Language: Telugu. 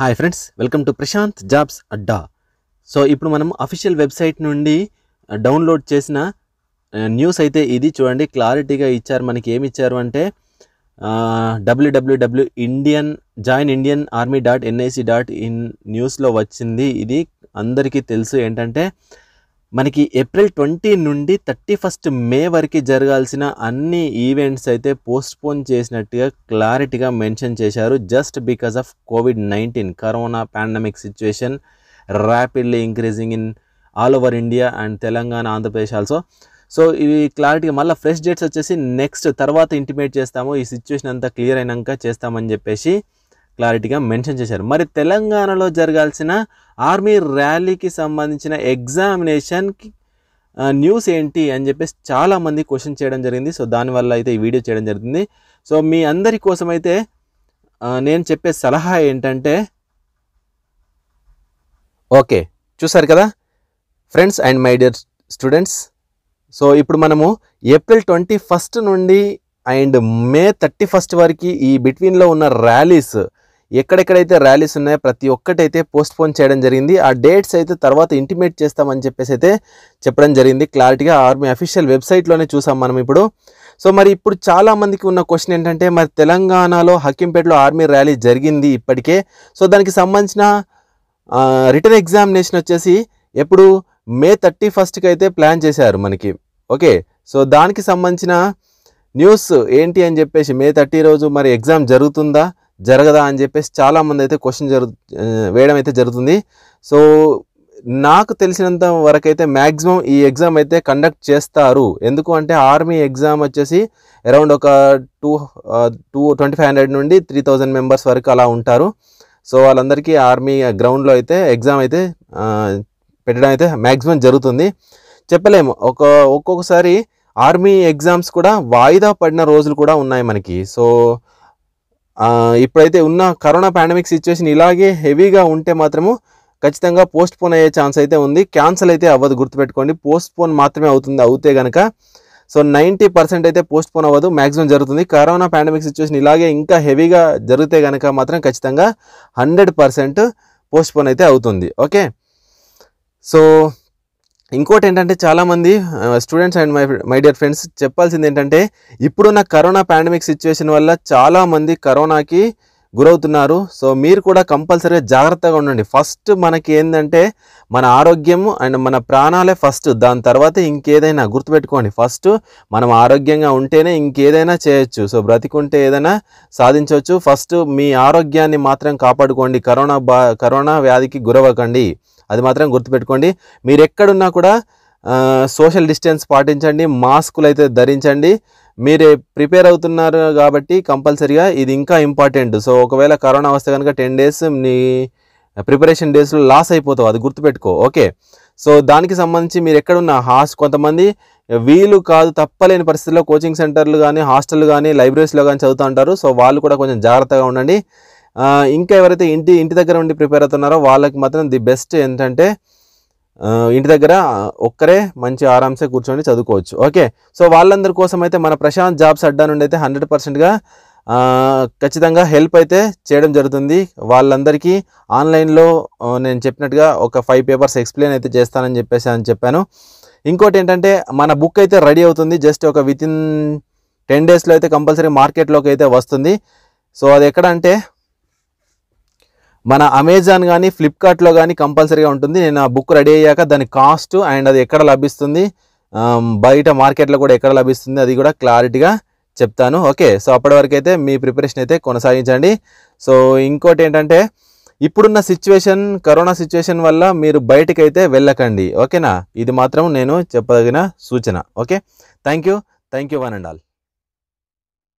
hi friends welcome to Prashant jobs Adda so ఇప్పుడు మనం అఫీషియల్ వెబ్సైట్ నుండి డౌన్లోడ్ uh, చేసిన న్యూస్ uh, అయితే ఇది చూడండి క్లారిటీగా ఇచ్చారు మనకి ఏమి ఇచ్చారు అంటే డబ్ల్యూడబ్ల్యూడబ్ల్యూ Indian join Indian army dot NIC dot in న్యూస్లో వచ్చింది ఇది అందరికీ తెలుసు ఏంటంటే మనకి ఏప్రిల్ ట్వంటీ నుండి థర్టీ ఫస్ట్ మే వరకు జరగాల్సిన అన్ని ఈవెంట్స్ అయితే పోస్ట్పోన్ చేసినట్టుగా క్లారిటీగా మెన్షన్ చేశారు just because of Covid nineteen corona pandemic situation rapidly increasing in all over India and Telangana Andhra Pradesh also so ఇవి క్లారిటీగా మళ్ళీ ఫ్రెష్ డేట్స్ వచ్చేసి నెక్స్ట్ తర్వాత ఇంటిమేట్ చేస్తాము ఈ సిచ్యువేషన్ అంతా క్లియర్ అయినాక చేస్తామని చెప్పేసి క్లారిటీగా మెన్షన్ చేశారు మరి తెలంగాణలో జరగాల్సిన ఆర్మీ ర్యాలీకి సంబంధించిన ఎగ్జామినేషన్కి న్యూస్ ఏంటి అని చెప్పేసి చాలామంది క్వశ్చన్ చేయడం జరిగింది సో దానివల్ల అయితే ఈ వీడియో చేయడం జరిగింది సో మీ అందరి కోసం అయితే నేను చెప్పే సలహా ఏంటంటే ఓకే చూసారు కదా friends and my dear students so ఇప్పుడు మనము ఏప్రిల్ ట్వంటీ ఫస్ట్ నుండి అండ్ మే థర్టీ ఫస్ట్ వరకు ఈ బిట్వీన్లో ఉన్న ర్యాలీస్ ఎక్కడెక్కడైతే ర్యాలీస్ ఉన్నాయో ప్రతి ఒక్కటైతే పోస్ట్పోన్ చేయడం జరిగింది ఆ డేట్స్ అయితే తర్వాత ఇంటిమేట్ చేస్తామని చెప్పేసి అయితే చెప్పడం జరిగింది క్లారిటీగా ఆర్మీ అఫీషియల్ వెబ్సైట్లోనే చూసాం మనం ఇప్పుడు సో మరి ఇప్పుడు చాలామందికి ఉన్న క్వశ్చన్ ఏంటంటే మరి తెలంగాణలో హకీంపేటలో ఆర్మీ ర్యాలీ జరిగింది ఇప్పటికే సో దానికి సంబంధించిన రిటర్న్ ఎగ్జామినేషన్ వచ్చేసి ఎప్పుడు మే థర్టీ ఫస్ట్కి అయితే ప్లాన్ చేశారు మనకి ఓకే సో దానికి సంబంధించిన న్యూస్ ఏంటి అని చెప్పేసి మే థర్టీ రోజు మరి ఎగ్జామ్ జరుగుతుందా జరగదా అని చెప్పేసి చాలామంది అయితే క్వశ్చన్ జరు వేయడం అయితే జరుగుతుంది సో నాకు తెలిసినంత వరకు అయితే మ్యాక్సిమం ఈ ఎగ్జామ్ అయితే కండక్ట్ చేస్తారు ఎందుకు అంటే ఆర్మీ ఎగ్జామ్ వచ్చేసి అరౌండ్ ఒక two two twenty five hundred నుండి త్రీ థౌజండ్ మెంబర్స్ వరకు అలా ఉంటారు సో వాళ్ళందరికీ ఆర్మీ గ్రౌండ్లో అయితే ఎగ్జామ్ అయితే పెట్టడం అయితే మ్యాక్సిమం జరుగుతుంది చెప్పలేము ఒక ఒక్కొక్కసారి ఆర్మీ ఎగ్జామ్స్ కూడా వాయిదా పడిన రోజులు కూడా ఉన్నాయి మనకి సో ఇప్పుడైతే ఉన్న కరోనా పాండమిక్ సిచ్యువేషన్ ఇలాగే హెవీగా ఉంటే మాత్రము ఖచ్చితంగా పోస్ట్ పోన్ అయ్యే ఛాన్స్ అయితే ఉంది క్యాన్సిల్ అయితే అవ్వదు గుర్తుపెట్టుకోండి పోస్ట్ పోన్ మాత్రమే అవుతుంది అవుతే కనుక సో నైంటీ పర్సెంట్ అయితే పోస్ట్ పోన్ అవ్వదు మ్యాక్సిమం జరుగుతుంది కరోనా పాండమిక్ సిచ్యువేషన్ ఇలాగే ఇంకా హెవీగా జరిగితే కనుక మాత్రం ఖచ్చితంగా హండ్రెడ్ పర్సెంట్ పోస్ట్ పోన్ అయితే అవుతుంది ఓకే సో ఇంకోటి ఏంటంటే చాలామంది students and my my dear friends చెప్పాల్సింది ఏంటంటే ఇప్పుడున్న కరోనా పాండమిక్ సిచ్యువేషన్ వల్ల చాలామంది కరోనాకి గురవుతున్నారు సో మీరు కూడా కంపల్సరీగా జాగ్రత్తగా ఉండండి ఫస్ట్ మనకి ఏంటంటే మన ఆరోగ్యము అండ్ మన ప్రాణాలే ఫస్ట్ దాని తర్వాత ఇంకేదైనా గుర్తుపెట్టుకోండి ఫస్ట్ మనం ఆరోగ్యంగా ఉంటేనే ఇంకేదైనా చేయొచ్చు సో బ్రతికుంటే ఏదైనా సాధించవచ్చు ఫస్ట్ మీ ఆరోగ్యాన్ని మాత్రం కాపాడుకోండి కరోనా బా కరోనా వ్యాధికి గురవ్వకండి అది మాత్రం గుర్తుపెట్టుకోండి మీరు ఎక్కడున్నా కూడా సోషల్ డిస్టెన్స్ పాటించండి మాస్కులు అయితే ధరించండి మీరే ప్రిపేర్ అవుతున్నారు కాబట్టి కంపల్సరిగా ఇది ఇంకా ఇంపార్టెంట్ సో ఒకవేళ కరోనా వస్తే కనుక టెన్ డేస్ నీ ప్రిపరేషన్ డేస్లో లాస్ అయిపోతావు అది గుర్తుపెట్టుకో ఓకే సో దానికి సంబంధించి మీరు ఎక్కడున్న హాస్ కొంతమంది వీలు కాదు తప్పలేని పరిస్థితుల్లో కోచింగ్ సెంటర్లు కానీ హాస్టల్ కానీ లైబ్రరీస్లో కానీ చదువుతూ ఉంటారు సో వాళ్ళు కూడా కొంచెం జాగ్రత్తగా ఉండండి ఇంకా ఎవరైతే ఇంటి ఇంటి దగ్గర ఉండి ప్రిపేర్ అవుతున్నారో వాళ్ళకి మాత్రం ది బెస్ట్ ఏంటంటే ఇంటి దగ్గర ఒక్కరే మంచి ఆరామ్సే కూర్చొని చదువుకోవచ్చు ఓకే సో వాళ్ళందరి కోసం అయితే మన ప్రశాంత్ జాబ్స్ అడ్డా నుండి అయితే హండ్రెడ్ పర్సెంట్గా ఖచ్చితంగా హెల్ప్ అయితే చేయడం జరుగుతుంది వాళ్ళందరికీ ఆన్లైన్లో నేను చెప్పినట్టుగా ఒక ఫైవ్ పేపర్స్ ఎక్స్ప్లెయిన్ అయితే చేస్తానని చెప్పేసి అని చెప్పాను ఇంకోటి ఏంటంటే మన బుక్ అయితే రెడీ అవుతుంది జస్ట్ ఒక వితిన్ టెన్ డేస్లో అయితే కంపల్సరీ మార్కెట్లోకి అయితే వస్తుంది సో అది ఎక్కడ అంటే మన అమెజాన్ కానీ ఫ్లిప్కార్ట్లో కానీ కంపల్సరీగా ఉంటుంది నేను ఆ బుక్ రెడీ అయ్యాక దాని కాస్ట్ అండ్ అది ఎక్కడ లభిస్తుంది బయట మార్కెట్లో కూడా ఎక్కడ లభిస్తుంది అది కూడా క్లారిటీగా చెప్తాను ఓకే సో అప్పటి వరకు అయితే మీ ప్రిపరేషన్ అయితే కొనసాగించండి సో ఇంకోటి ఏంటంటే ఇప్పుడున్న సిచ్యువేషన్ కరోనా సిచ్యువేషన్ వల్ల మీరు బయటకైతే వెళ్ళకండి ఓకేనా ఇది మాత్రం నేను చెప్పదగిన సూచన okay thank you thank you one and all